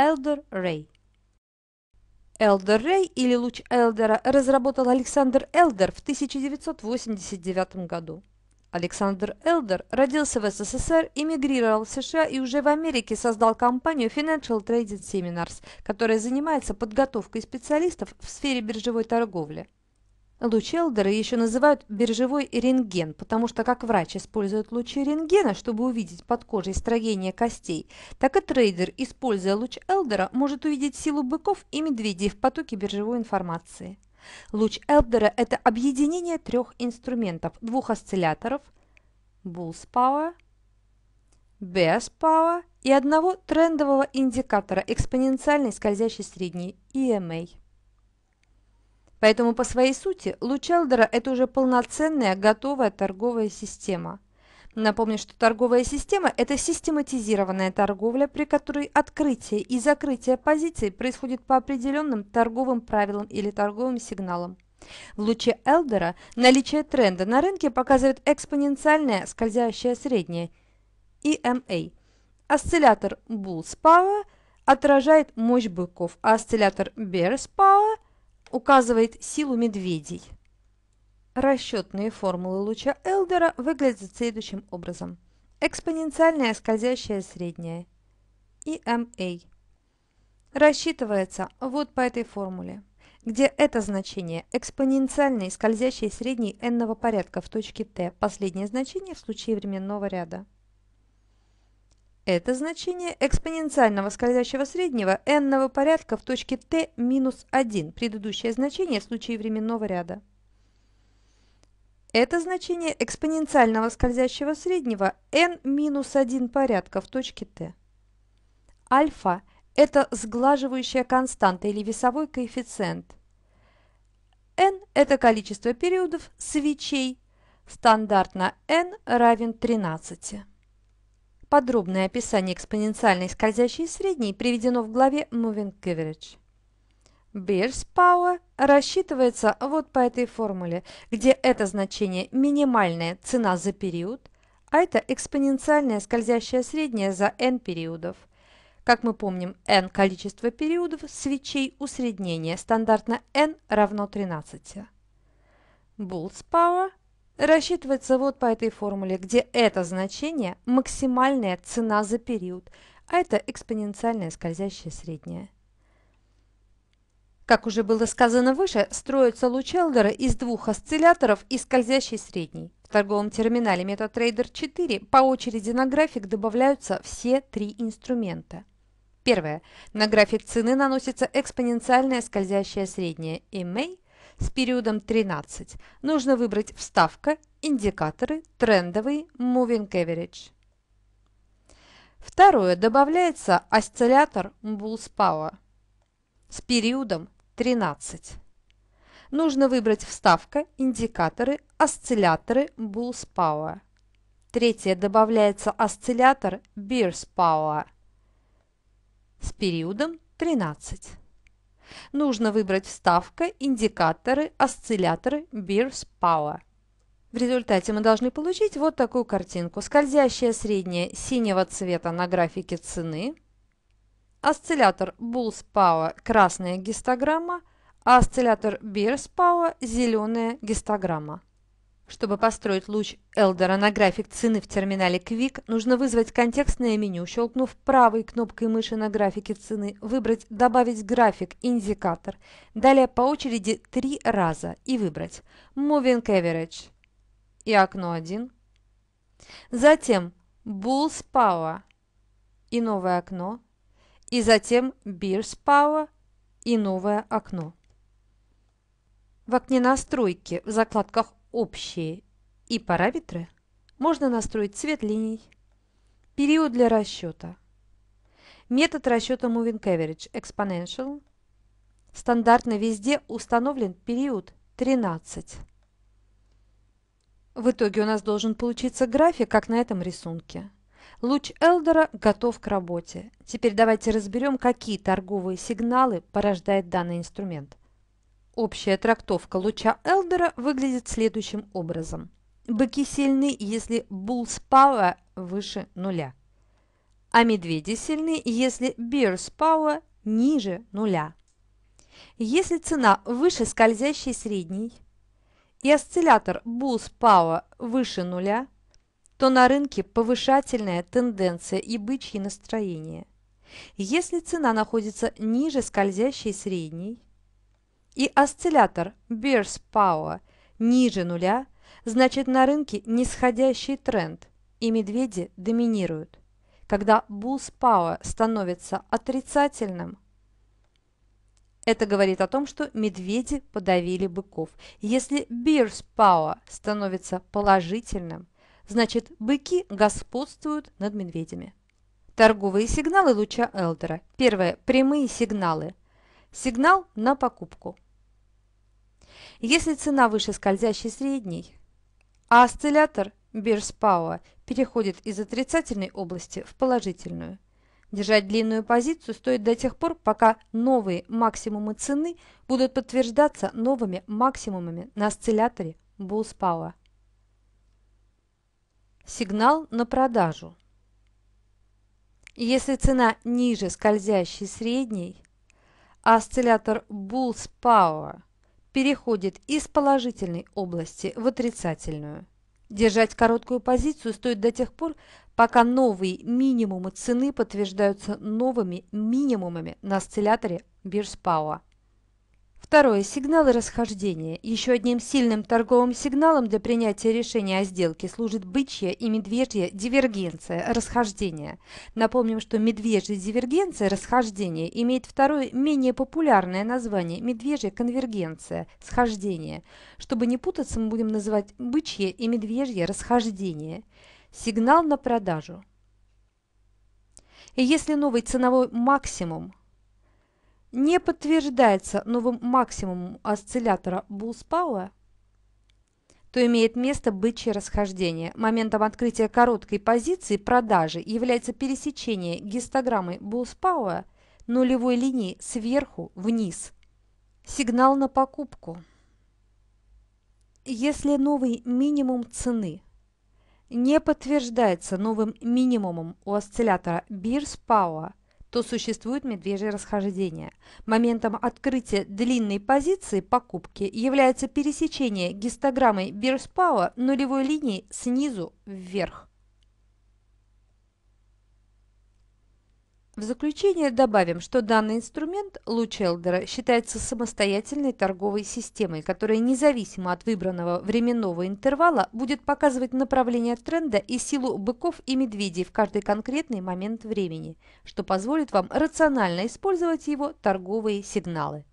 Элдер Рэй. Элдер Рэй или луч Элдера разработал Александр Элдер в 1989 году. Александр Элдер родился в СССР, эмигрировал в США и уже в Америке создал компанию Financial Trading Seminars, которая занимается подготовкой специалистов в сфере биржевой торговли. Луч Элдера еще называют биржевой рентген, потому что как врач использует лучи рентгена, чтобы увидеть под кожей строение костей, так и трейдер, используя луч Элдера, может увидеть силу быков и медведей в потоке биржевой информации. Луч Элдера – это объединение трех инструментов, двух осцилляторов – Bulls Power, Bears Power и одного трендового индикатора экспоненциальной скользящей средней – EMA. Поэтому по своей сути Луч Элдера это уже полноценная готовая торговая система. Напомню, что торговая система – это систематизированная торговля, при которой открытие и закрытие позиций происходит по определенным торговым правилам или торговым сигналам. В луче Элдера наличие тренда на рынке показывает экспоненциальное скользящее среднее – EMA. Эм осциллятор Bull's Power отражает мощь быков, а осциллятор Bear's Power указывает силу медведей. Расчетные формулы луча Элдера выглядят следующим образом. Экспоненциальная скользящая средняя, EMA, а. рассчитывается вот по этой формуле, где это значение экспоненциальной скользящей средней n-го порядка в точке t, последнее значение в случае временного ряда. Это значение экспоненциального скользящего среднего n-ного порядка в точке t минус 1, предыдущее значение в случае временного ряда. Это значение экспоненциального скользящего среднего n минус 1 порядка в точке t. Альфа – это сглаживающая константа или весовой коэффициент. n – это количество периодов свечей. Стандартно n равен 13. Подробное описание экспоненциальной скользящей средней приведено в главе Moving Coverage. Bear's Power рассчитывается вот по этой формуле, где это значение минимальная цена за период, а это экспоненциальная скользящая средняя за n периодов. Как мы помним, n количество периодов свечей усреднения, стандартно n равно 13. Bulls Power рассчитывается вот по этой формуле, где это значение – максимальная цена за период, а это экспоненциальная скользящая средняя. Как уже было сказано выше, строится луч из двух осцилляторов и скользящей средней. В торговом терминале MetaTrader 4 по очереди на график добавляются все три инструмента. Первое. На график цены наносится экспоненциальная скользящая средняя EMA с периодом 13 нужно выбрать «Вставка», «Индикаторы», «Трендовый», «Moving Average». Второе. Добавляется осциллятор Bulls Power с периодом 13. Нужно выбрать «Вставка», «Индикаторы», «Осцилляторы», «Bulls Power». Третье. Добавляется осциллятор bears Power с периодом 13 нужно выбрать вставка, индикаторы, осцилляторы, Beers Power. В результате мы должны получить вот такую картинку. Скользящая средняя синего цвета на графике цены, осциллятор Bulls Power – красная гистограмма, а осциллятор Beers Power – зеленая гистограмма. Чтобы построить луч Элдера на график цены в терминале Quick, нужно вызвать контекстное меню, щелкнув правой кнопкой мыши на графике цены, выбрать «Добавить график», «Индикатор», далее по очереди три раза и выбрать «Moving Average» и окно 1. Затем «Bulls Power» и новое окно, и затем «Bear's Power» и новое окно. В окне «Настройки» в закладках общие и параметры, можно настроить цвет линий, период для расчета, метод расчета Moving Average Exponential, стандартно везде установлен период 13. В итоге у нас должен получиться график, как на этом рисунке. Луч Элдера готов к работе. Теперь давайте разберем, какие торговые сигналы порождает данный инструмент. Общая трактовка луча Элдера выглядит следующим образом. Быки сильны, если Bull's Power выше нуля, а медведи сильны, если Bear's Power ниже нуля. Если цена выше скользящей средней и осциллятор Bull's Power выше нуля, то на рынке повышательная тенденция и бычье настроение. Если цена находится ниже скользящей средней, и осциллятор Bears Power ниже нуля, значит на рынке нисходящий тренд, и медведи доминируют. Когда Bulls Power становится отрицательным, это говорит о том, что медведи подавили быков. Если Bears Power становится положительным, значит быки господствуют над медведями. Торговые сигналы луча Элдера. Первое. Прямые сигналы. Сигнал на покупку. Если цена выше скользящей средней, а осциллятор Бирспауа переходит из отрицательной области в положительную, держать длинную позицию стоит до тех пор, пока новые максимумы цены будут подтверждаться новыми максимумами на осцилляторе Булспауа. Сигнал на продажу. Если цена ниже скользящей средней, а осциллятор Bulls Power переходит из положительной области в отрицательную. Держать короткую позицию стоит до тех пор, пока новые минимумы цены подтверждаются новыми минимумами на осцилляторе Бирс Power. Второе. Сигналы расхождения. Еще одним сильным торговым сигналом для принятия решения о сделке служит бычья и медвежья дивергенция, расхождение. Напомним, что медвежья дивергенция, расхождение, имеет второе, менее популярное название – медвежья конвергенция, схождение. Чтобы не путаться, мы будем называть бычье и медвежье расхождение. Сигнал на продажу. И если новый ценовой максимум не подтверждается новым максимумом осциллятора Булспауэ, то имеет место бычье расхождение. Моментом открытия короткой позиции продажи является пересечение гистограммы Булспауэ нулевой линии сверху вниз. Сигнал на покупку. Если новый минимум цены не подтверждается новым минимумом у осциллятора Бирспауэ, то существует медвежье расхождение. Моментом открытия длинной позиции покупки является пересечение гистограммой Бирспауа нулевой линии снизу вверх. В заключение добавим, что данный инструмент Лучелдера считается самостоятельной торговой системой, которая независимо от выбранного временного интервала будет показывать направление тренда и силу быков и медведей в каждый конкретный момент времени, что позволит вам рационально использовать его торговые сигналы.